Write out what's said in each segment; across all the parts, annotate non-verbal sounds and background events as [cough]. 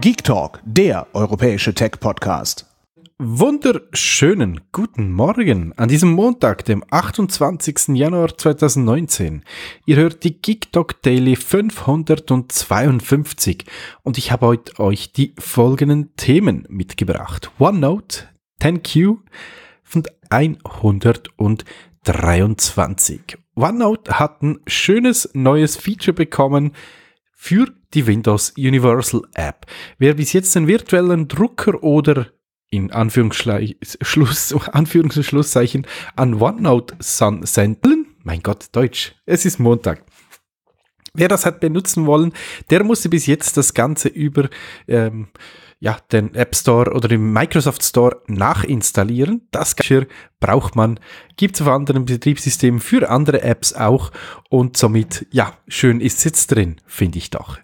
Geek Talk, der europäische Tech-Podcast. Wunderschönen guten Morgen an diesem Montag, dem 28. Januar 2019. Ihr hört die Geek Talk Daily 552 und ich habe heute euch die folgenden Themen mitgebracht. OneNote, 10Q und 123. OneNote hat ein schönes neues Feature bekommen für die Windows Universal App. Wer bis jetzt einen virtuellen Drucker oder in Anführungsschlusszeichen [laughs] an OneNote senden, mein Gott, Deutsch, es ist Montag. Wer das hat benutzen wollen, der musste bis jetzt das Ganze über ähm, ja, den App Store oder den Microsoft Store nachinstallieren. Das Geschirr braucht man, gibt es auf anderen Betriebssystemen für andere Apps auch und somit, ja, schön ist es jetzt drin, finde ich doch.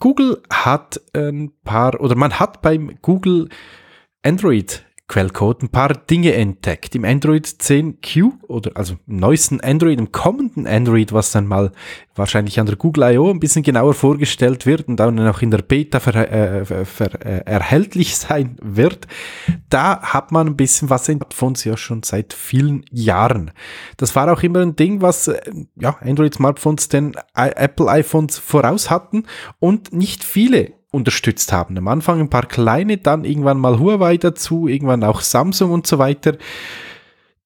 Google hat ein paar, oder man hat beim Google Android Quellcode ein paar Dinge entdeckt. Im Android 10Q oder also im neuesten Android, im kommenden Android, was dann mal wahrscheinlich an der Google I.O. ein bisschen genauer vorgestellt wird und dann auch in der Beta ver, äh, ver, äh, erhältlich [laughs] sein wird, da hat man ein bisschen was in Smartphones ja schon seit vielen Jahren. Das war auch immer ein Ding, was äh, ja, Android-Smartphones den äh, Apple-iPhones voraus hatten und nicht viele unterstützt haben. Am Anfang ein paar kleine, dann irgendwann mal Huawei dazu, irgendwann auch Samsung und so weiter.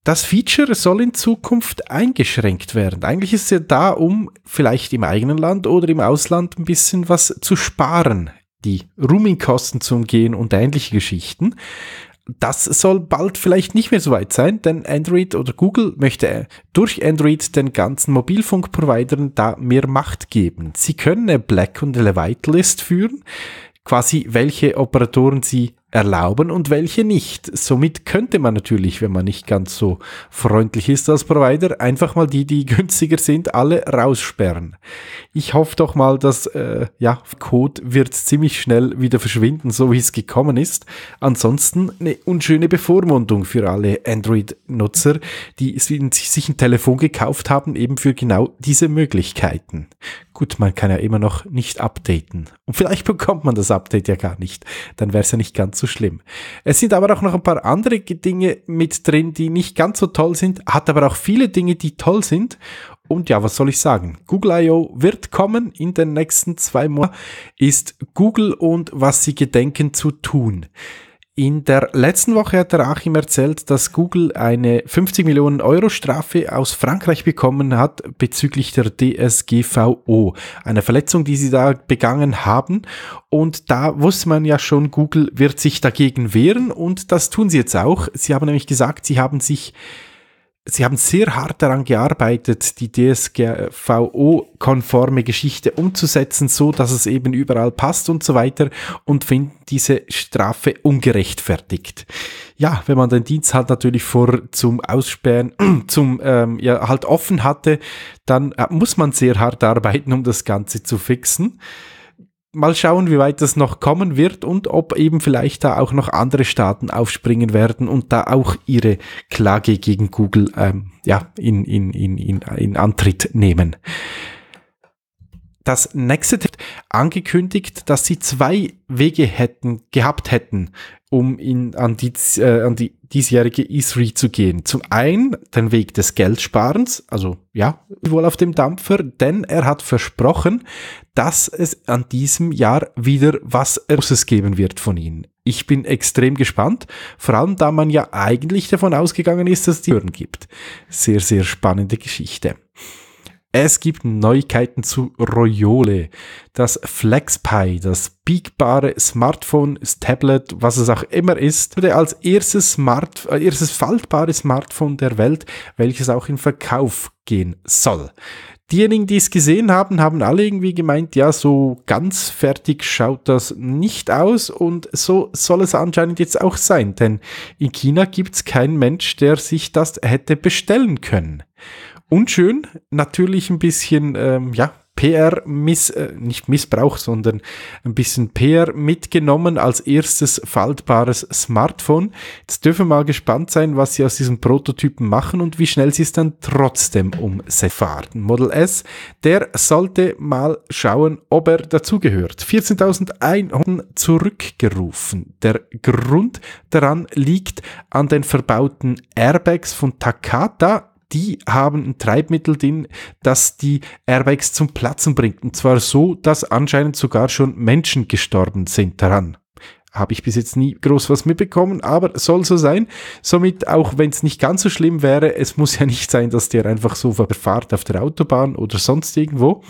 Das Feature soll in Zukunft eingeschränkt werden. Eigentlich ist es ja da, um vielleicht im eigenen Land oder im Ausland ein bisschen was zu sparen, die Roaming-Kosten zu umgehen und ähnliche Geschichten das soll bald vielleicht nicht mehr so weit sein, denn Android oder Google möchte äh, durch Android den ganzen Mobilfunkprovidern da mehr Macht geben. Sie können eine Black- und eine Whitelist führen quasi welche Operatoren sie erlauben und welche nicht. Somit könnte man natürlich, wenn man nicht ganz so freundlich ist als Provider, einfach mal die, die [laughs] günstiger sind, alle raussperren. Ich hoffe doch mal, dass äh, ja, Code wird ziemlich schnell wieder verschwinden, so wie es gekommen ist. Ansonsten eine unschöne Bevormundung für alle Android-Nutzer, die sich ein Telefon gekauft haben, eben für genau diese Möglichkeiten. Gut, man kann ja immer noch nicht updaten. Und vielleicht [laughs] bekommt man das Update ja gar nicht. Dann wäre es ja nicht ganz so schlimm. Es sind aber auch noch ein paar andere Dinge mit drin, die nicht ganz so toll sind, hat aber auch viele Dinge, die toll sind. Und ja, was soll ich sagen? Google I.O. wird kommen in den nächsten zwei Monaten, ist Google und was sie gedenken zu tun. In der letzten Woche hat der Achim erzählt, dass Google eine 50 Millionen Euro Strafe aus Frankreich bekommen hat bezüglich der DSGVO, einer Verletzung, die sie da begangen haben. Und da wusste man ja schon, Google wird sich dagegen wehren und das tun sie jetzt auch. Sie haben nämlich gesagt, sie haben sich Sie haben sehr hart daran gearbeitet, die DSGVO-konforme Geschichte umzusetzen, so dass es eben überall passt und so weiter und finden diese Strafe ungerechtfertigt. Ja, wenn man den Dienst halt natürlich vor zum Aussperren, [clears throat] zum ähm, ja halt offen hatte, dann äh, muss man sehr hart arbeiten, um das Ganze zu fixen mal schauen, wie weit das noch kommen wird und ob eben vielleicht da auch noch andere Staaten aufspringen werden und da auch ihre Klage gegen Google ähm, ja, in, in, in, in, in Antritt nehmen. Das nächste angekündigt, dass sie zwei Wege hätten, gehabt hätten, um in, an die, äh, an die diesjährige E3 zu gehen. Zum einen den Weg des Geldsparens, also ja, wohl auf dem Dampfer, denn er hat versprochen, dass es an diesem Jahr wieder was Großes geben wird von ihnen. Ich bin extrem gespannt, vor allem da man ja eigentlich davon ausgegangen ist, dass es die Hören gibt. Sehr, sehr spannende Geschichte. Es gibt Neuigkeiten zu Royole, das FlexPi, das biegbare Smartphone, Tablet, was es auch immer ist, wurde als erstes, Smart, äh, erstes faltbares Smartphone der Welt, welches auch in Verkauf gehen soll. Diejenigen, die es gesehen haben, haben alle irgendwie gemeint, ja, so ganz fertig schaut das nicht aus und so soll es anscheinend jetzt auch sein, denn in China gibt es keinen Mensch, der sich das hätte bestellen können unschön, natürlich ein bisschen, ähm, ja, PR miss, äh, nicht Missbrauch, sondern ein bisschen PR mitgenommen als erstes faltbares Smartphone. Jetzt dürfen wir mal gespannt sein, was sie aus diesen Prototypen machen und wie schnell sie es dann trotzdem umsetzen. Model S, der sollte mal schauen, ob er dazugehört. 14.100 zurückgerufen. Der Grund daran liegt an den verbauten Airbags von Takata die haben ein Treibmittel drin, das die Airbags zum Platzen bringt. Und zwar so, dass anscheinend sogar schon Menschen gestorben sind daran. Habe ich bis jetzt nie groß was mitbekommen, aber soll so sein. Somit, auch wenn es nicht ganz so schlimm wäre, es muss ja nicht sein, dass der einfach so verfahrt auf der Autobahn oder sonst irgendwo.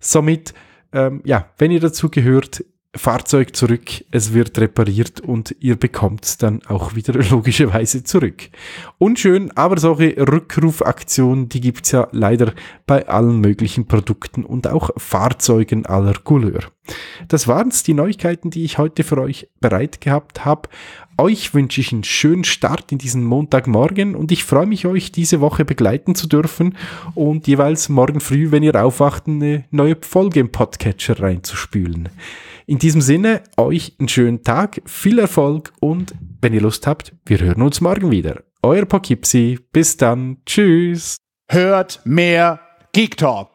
Somit, ähm, ja, wenn ihr dazu gehört, Fahrzeug zurück, es wird repariert und ihr bekommt es dann auch wieder [laughs] logischerweise zurück. Unschön, aber solche Rückrufaktionen, die gibt's ja leider bei allen möglichen Produkten und auch Fahrzeugen aller Couleur. Das waren's, die Neuigkeiten, die ich heute für euch bereit gehabt habe. Euch wünsche ich einen schönen Start in diesen Montagmorgen und ich freue mich, euch diese Woche begleiten zu dürfen und jeweils morgen früh, wenn ihr aufwacht, eine neue Folge im Podcatcher reinzuspülen. In diesem Sinne, euch einen schönen Tag, viel Erfolg und wenn ihr Lust habt, wir hören uns morgen wieder. Euer Pokipsi, bis dann, tschüss. Hört mehr Geek Talk.